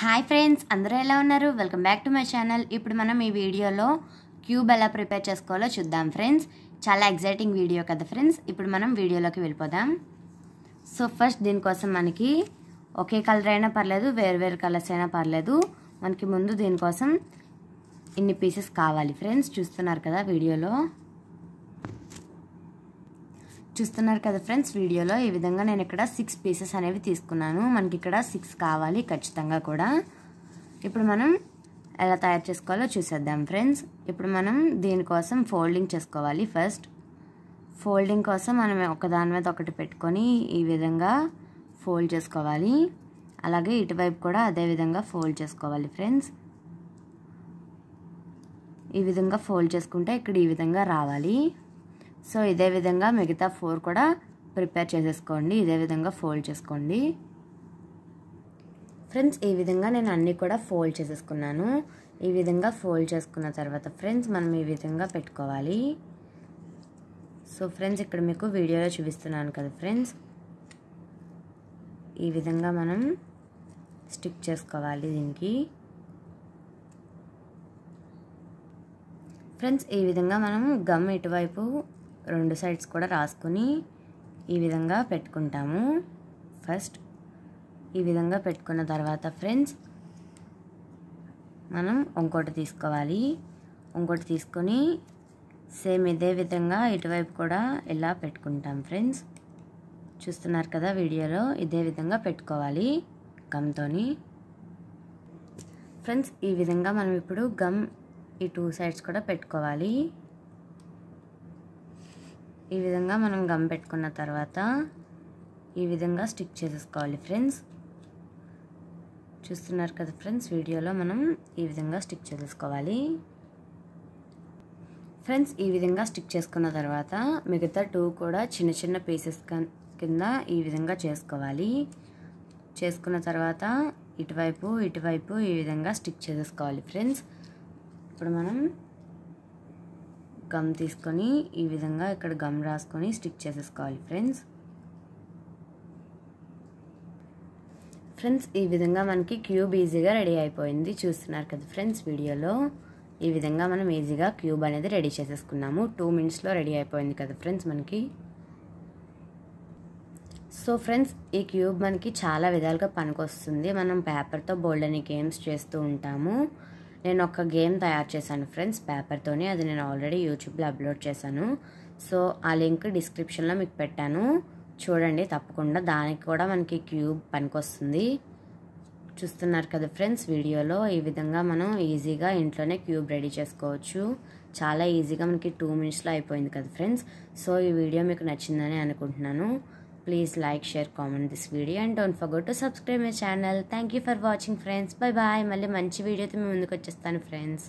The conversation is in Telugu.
హాయ్ ఫ్రెండ్స్ అందరూ ఎలా ఉన్నారు welcome back to my channel ఇప్పుడు మనం ఈ వీడియోలో క్యూబ్ ఎలా ప్రిపేర్ చేసుకోవాలో చూద్దాం ఫ్రెండ్స్ చాలా ఎగ్జైటింగ్ వీడియో కదా ఫ్రెండ్స్ ఇప్పుడు మనం వీడియోలోకి వెళ్ళిపోదాం సో ఫస్ట్ దీనికోసం మనకి ఒకే కలర్ అయినా పర్లేదు వేరు కలర్స్ అయినా పర్లేదు మనకి ముందు దీనికోసం ఇన్ని పీసెస్ కావాలి ఫ్రెండ్స్ చూస్తున్నారు కదా వీడియోలో చూస్తున్నారు కదా ఫ్రెండ్స్ వీడియోలో ఈ విధంగా నేను ఇక్కడ సిక్స్ పీసెస్ అనేవి తీసుకున్నాను మనకి ఇక్కడ సిక్స్ కావాలి ఖచ్చితంగా కూడా ఇప్పుడు మనం ఎలా తయారు చేసుకోవాలో చూసేద్దాం ఫ్రెండ్స్ ఇప్పుడు మనం దీనికోసం ఫోల్డింగ్ చేసుకోవాలి ఫస్ట్ ఫోల్డింగ్ కోసం మనం ఒకదాని మీద ఒకటి పెట్టుకొని ఈ విధంగా ఫోల్డ్ చేసుకోవాలి అలాగే ఇటువైపు కూడా అదే విధంగా ఫోల్డ్ చేసుకోవాలి ఫ్రెండ్స్ ఈ విధంగా ఫోల్డ్ చేసుకుంటే ఇక్కడ ఈ విధంగా రావాలి సో ఇదే విధంగా మిగతా ఫోర్ కూడా ప్రిపేర్ చేసేసుకోండి ఇదే విధంగా ఫోల్డ్ చేసుకోండి ఫ్రెండ్స్ ఈ విధంగా నేను అన్నీ కూడా ఫోల్డ్ చేసేసుకున్నాను ఈ విధంగా ఫోల్డ్ చేసుకున్న తర్వాత ఫ్రెండ్స్ మనం ఈ విధంగా పెట్టుకోవాలి సో ఫ్రెండ్స్ ఇక్కడ మీకు వీడియోలో చూపిస్తున్నాను కదా ఫ్రెండ్స్ ఈ విధంగా మనం స్టిక్ చేసుకోవాలి దీనికి ఫ్రెండ్స్ ఈ విధంగా మనం గమ్ ఇటువైపు రెండు సైడ్స్ కూడా రాసుకొని ఈ విధంగా పెట్టుకుంటాము ఫస్ట్ ఈ విధంగా పెట్టుకున్న తర్వాత ఫ్రెండ్స్ మనం ఇంకోటి తీసుకోవాలి ఇంకోటి తీసుకొని సేమ్ ఇదే విధంగా ఇటువైపు కూడా ఇలా పెట్టుకుంటాం ఫ్రెండ్స్ చూస్తున్నారు కదా వీడియోలో ఇదే విధంగా పెట్టుకోవాలి గమ్తో ఫ్రెండ్స్ ఈ విధంగా మనం ఇప్పుడు గమ్ ఈ టూ సైడ్స్ కూడా పెట్టుకోవాలి ఈ విధంగా మనం గమ్ పెట్టుకున్న తర్వాత ఈ విధంగా స్టిక్ చేసేసుకోవాలి ఫ్రెండ్స్ చూస్తున్నారు కదా ఫ్రెండ్స్ వీడియోలో మనం ఈ విధంగా స్టిక్ చేసుకోవాలి ఫ్రెండ్స్ ఈ విధంగా స్టిక్ చేసుకున్న తర్వాత మిగతా టూ కూడా చిన్న చిన్న పీసెస్ కింద ఈ విధంగా చేసుకోవాలి చేసుకున్న తర్వాత ఇటువైపు ఇటువైపు ఈ విధంగా స్టిక్ చేసేసుకోవాలి ఫ్రెండ్స్ ఇప్పుడు మనం గమ్ తీసుకొని ఈ విధంగా ఇక్కడ గమ్ రాసుకొని స్టిక్ చేసేసుకోవాలి ఫ్రెండ్స్ ఫ్రెండ్స్ ఈ విధంగా మనకి క్యూబ్ ఈజీగా రెడీ అయిపోయింది చూస్తున్నారు కదా ఫ్రెండ్స్ వీడియోలో ఈ విధంగా మనం ఈజీగా క్యూబ్ అనేది రెడీ చేసేసుకున్నాము టూ మినిట్స్లో రెడీ అయిపోయింది కదా ఫ్రెండ్స్ మనకి సో ఫ్రెండ్స్ ఈ క్యూబ్ మనకి చాలా విధాలుగా పనికొస్తుంది మనం పేపర్తో బోల్డ్ అని గేమ్స్ చేస్తూ ఉంటాము నేను ఒక గేమ్ తయారు చేశాను ఫ్రెండ్స్ పేపర్తోని అది నేను ఆల్రెడీ యూట్యూబ్లో అప్లోడ్ చేశాను సో ఆ లింక్ డిస్క్రిప్షన్లో మీకు పెట్టాను చూడండి తప్పకుండా దానికి కూడా మనకి క్యూబ్ పనికొస్తుంది చూస్తున్నారు కదా ఫ్రెండ్స్ వీడియోలో ఈ విధంగా మనం ఈజీగా ఇంట్లోనే క్యూబ్ రెడీ చేసుకోవచ్చు చాలా ఈజీగా మనకి టూ మినిట్స్లో అయిపోయింది కదా ఫ్రెండ్స్ సో ఈ వీడియో మీకు నచ్చిందని అనుకుంటున్నాను Please like, share, comment this video and don't forget to subscribe my channel. Thank you for watching friends. Bye bye. మళ్ళీ మంచి వీడియోతో మేము ముందుకు వచ్చేస్తాను ఫ్రెండ్స్